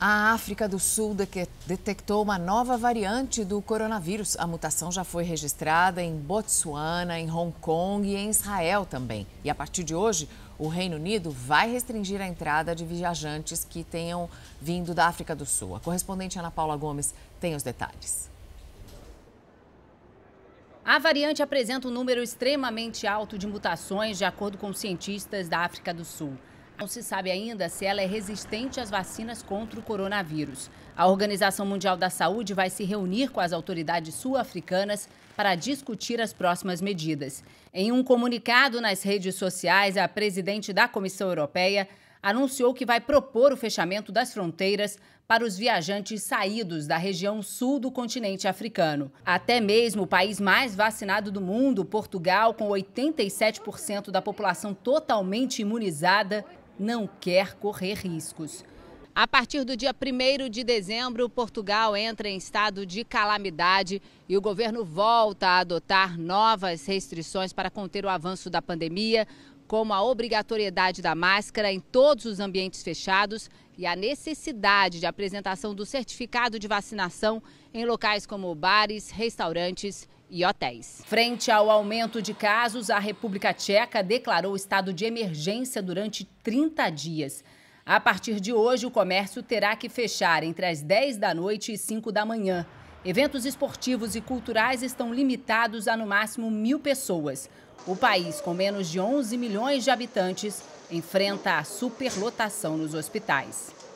A África do Sul detectou uma nova variante do coronavírus. A mutação já foi registrada em Botsuana, em Hong Kong e em Israel também. E a partir de hoje, o Reino Unido vai restringir a entrada de viajantes que tenham vindo da África do Sul. A correspondente Ana Paula Gomes tem os detalhes. A variante apresenta um número extremamente alto de mutações, de acordo com cientistas da África do Sul. Não se sabe ainda se ela é resistente às vacinas contra o coronavírus. A Organização Mundial da Saúde vai se reunir com as autoridades sul-africanas para discutir as próximas medidas. Em um comunicado nas redes sociais, a presidente da Comissão Europeia anunciou que vai propor o fechamento das fronteiras para os viajantes saídos da região sul do continente africano. Até mesmo o país mais vacinado do mundo, Portugal, com 87% da população totalmente imunizada, não quer correr riscos. A partir do dia 1 de dezembro, Portugal entra em estado de calamidade e o governo volta a adotar novas restrições para conter o avanço da pandemia, como a obrigatoriedade da máscara em todos os ambientes fechados e a necessidade de apresentação do certificado de vacinação em locais como bares, restaurantes e hotéis. Frente ao aumento de casos, a República Tcheca declarou estado de emergência durante 30 dias. A partir de hoje, o comércio terá que fechar entre as 10 da noite e 5 da manhã. Eventos esportivos e culturais estão limitados a no máximo mil pessoas. O país, com menos de 11 milhões de habitantes, enfrenta a superlotação nos hospitais.